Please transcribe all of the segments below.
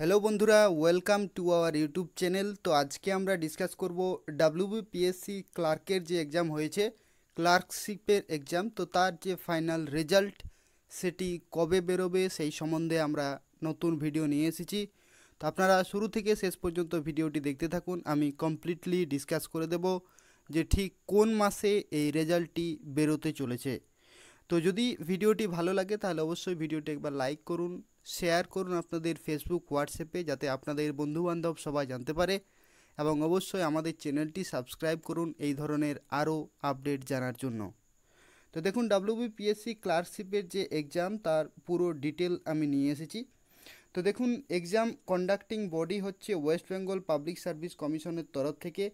hello বন্ধুরা welcome to our YouTube channel তো আজকে আমরা ডিসকাস করব ডাব্লিউবিপিএসসি ক্লার্কের যে এক্সাম হয়েছে ক্লার্কশিপের এক্সাম তো তার যে ফাইনাল রেজাল্ট সেটি কবে বেরোবে সেই সম্বন্ধে আমরা নতুন ভিডিও নিয়ে এসেছি তো আপনারা শুরু থেকে শেষ পর্যন্ত ভিডিওটি দেখতে থাকুন আমি কমপ্লিটলি ডিসকাস করে দেব যে ঠিক কোন মাসে এই রেজাল্টটি বেরোতে চলেছে তো যদি ভিডিওটি ভালো লাগে তাহলে অবশ্যই ভিডিওটি একবার লাইক করুন শেয়ার করুন আপনাদের ফেসবুক হোয়াটসঅ্যাপে যাতে আপনাদের বন্ধুবান্ধব সবাই জানতে পারে এবং অবশ্যই আমাদের চ্যানেলটি সাবস্ক্রাইব করুন এই ধরনের আরও আপডেট জানার জন্য তো দেখুন ডাব্লিউবিপিএসসি ক্লার্কশিপের যে এক্সাম তার পুরো ডিটেল আমি নিয়ে এসেছি তো দেখুন এক্সাম কন্ডাক্টিং বডি হচ্ছে ওয়েস্ট বেঙ্গল পাবলিক সার্ভিস কমিশনের তরফ থেকে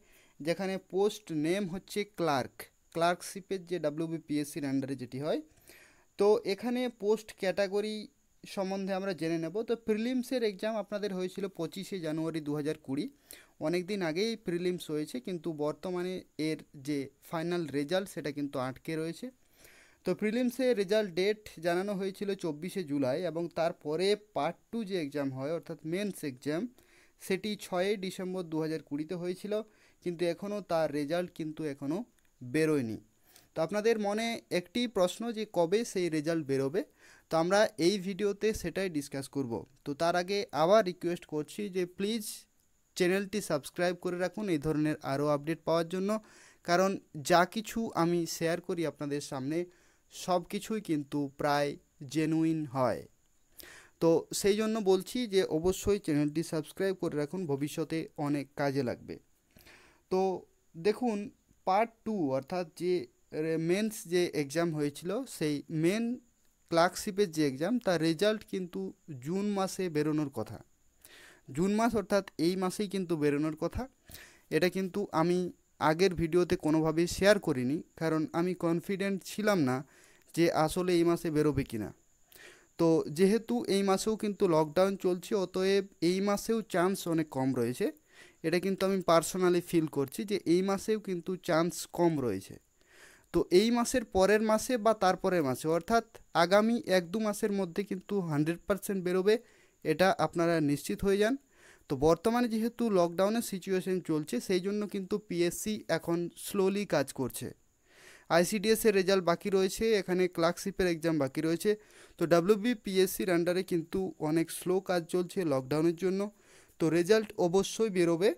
যেখানে পোস্ট নেম হচ্ছে ক্লার্ক ক্লার্কশিপের যে ডাব্লিউবিপিএসসির আন্ডারে যেটি হয় তো এখানে পোস্ট ক্যাটাগরি সম্বন্ধে আমরা জেনে নেব তো প্রিলিমসের এক্সাম আপনাদের হয়েছিল পঁচিশে জানুয়ারি দু হাজার কুড়ি অনেক দিন আগেই প্রিলিমস হয়েছে কিন্তু বর্তমানে এর যে ফাইনাল রেজাল্ট সেটা কিন্তু আটকে রয়েছে তো প্রিলিমসের রেজাল্ট ডেট জানানো হয়েছিল চব্বিশে জুলাই এবং তারপরে পার্ট টু যে এক্সাম হয় অর্থাৎ মেন্স এক্সাম সেটি ছয়ই ডিসেম্বর দু হাজার কুড়িতে হয়েছিল কিন্তু এখনও তার রেজাল্ট কিন্তু এখনও বেরোয়নি তো আপনাদের মনে একটি প্রশ্ন যে কবে সেই রেজাল্ট বেরোবে তো আমরা এই ভিডিওতে সেটাই ডিসকাস করব তো তার আগে আবার রিকোয়েস্ট করছি যে প্লিজ চ্যানেলটি সাবস্ক্রাইব করে রাখুন এই ধরনের আরও আপডেট পাওয়ার জন্য কারণ যা কিছু আমি শেয়ার করি আপনাদের সামনে সব কিছুই কিন্তু প্রায় জেনুইন হয় তো সেই জন্য বলছি যে অবশ্যই চ্যানেলটি সাবস্ক্রাইব করে রাখুন ভবিষ্যতে অনেক কাজে লাগবে তো দেখুন পার্ট টু অর্থাৎ যে মেন্স যে এক্সাম হয়েছিল সেই মেন ক্লার্কশিপের যে এক্সাম তার রেজাল্ট কিন্তু জুন মাসে বেরোনোর কথা জুন মাস অর্থাৎ এই মাসেই কিন্তু বেরোনোর কথা এটা কিন্তু আমি আগের ভিডিওতে কোনোভাবেই শেয়ার করিনি কারণ আমি কনফিডেন্ট ছিলাম না যে আসলে এই মাসে বেরোবে কি না তো যেহেতু এই মাসেও কিন্তু লকডাউন চলছে অতএব এই মাসেও চান্স অনেক কম রয়েছে এটা কিন্তু আমি পার্সোনালি ফিল করছি যে এই মাসেও কিন্তু চান্স কম রয়েছে তো এই মাসের পরের মাসে বা তারপরের মাসে অর্থাৎ আগামী এক দু মাসের মধ্যে কিন্তু হান্ড্রেড পারসেন্ট বেরোবে এটা আপনারা নিশ্চিত হয়ে যান তো বর্তমানে যেহেতু লকডাউনের সিচুয়েশন চলছে সেই জন্য কিন্তু পিএসসি এখন স্লোলি কাজ করছে আইসিডিএসের রেজাল্ট বাকি রয়েছে এখানে ক্লার্কশিপের এক্সাম বাকি রয়েছে তো ডাব্লিউবি পিএসসির আন্ডারে কিন্তু অনেক স্লো কাজ চলছে লকডাউনের জন্য তো রেজাল্ট অবশ্যই বেরোবে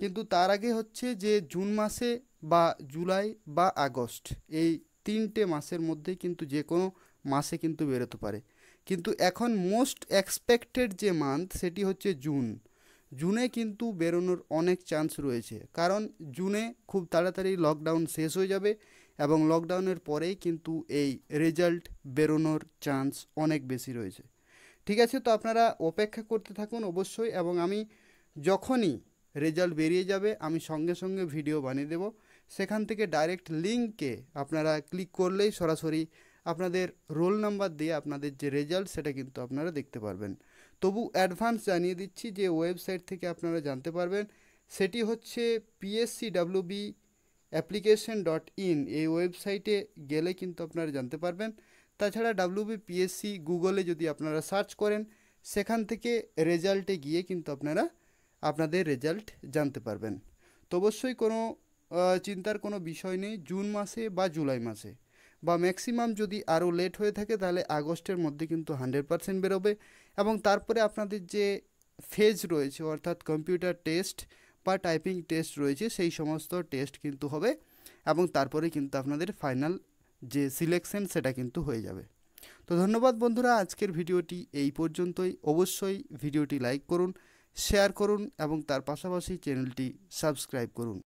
কিন্তু তার আগে হচ্ছে যে জুন মাসে বা জুলাই বা আগস্ট এই তিনটে মাসের মধ্যে কিন্তু যে কোনো মাসে কিন্তু বেরোতে পারে কিন্তু এখন মোস্ট এক্সপেক্টেড যে মান্থ সেটি হচ্ছে জুন জুনে কিন্তু বেরোনোর অনেক চান্স রয়েছে কারণ জুনে খুব তাড়াতাড়ি লকডাউন শেষ হয়ে যাবে এবং লকডাউনের পরেই কিন্তু এই রেজাল্ট বেরোনোর চান্স অনেক বেশি রয়েছে ঠিক আছে তো আপনারা অপেক্ষা করতে থাকুন অবশ্যই এবং আমি যখনই রেজাল্ট বেরিয়ে যাবে আমি সঙ্গে সঙ্গে ভিডিও বানিয়ে দেবো সেখান থেকে ডাইরেক্ট লিঙ্কে আপনারা ক্লিক করলেই সরাসরি আপনাদের রোল নাম্বার দিয়ে আপনাদের যে রেজাল্ট সেটা কিন্তু আপনারা দেখতে পারবেন তবু অ্যাডভান্স জানিয়ে দিচ্ছি যে ওয়েবসাইট থেকে আপনারা জানতে পারবেন সেটি হচ্ছে PSC WB application dot in এই ওয়েবসাইটে গেলে কিন্তু আপনারা জানতে পারবেন তাছাড়া ডাব্লুবি পিএসসি গুগলে যদি আপনারা সার্চ করেন সেখান থেকে রেজাল্টে গিয়ে কিন্তু আপনারা আপনাদের রেজাল্ট জানতে পারবেন তো অবশ্যই কোনো চিন্তার কোনো বিষয় নেই জুন মাসে বা জুলাই মাসে বা ম্যাক্সিমাম যদি আরও লেট হয়ে থাকে তাহলে আগস্টের মধ্যে কিন্তু হান্ড্রেড পারসেন্ট বেরোবে এবং তারপরে আপনাদের যে ফেজ রয়েছে অর্থাৎ কম্পিউটার টেস্ট বা টাইপিং টেস্ট রয়েছে সেই সমস্ত টেস্ট কিন্তু হবে এবং তারপরে কিন্তু আপনাদের ফাইনাল যে সিলেকশন সেটা কিন্তু হয়ে যাবে তো ধন্যবাদ বন্ধুরা আজকের ভিডিওটি এই পর্যন্তই অবশ্যই ভিডিওটি লাইক করুন শেয়ার করুন এবং তার পাশাপাশি চ্যানেলটি সাবস্ক্রাইব করুন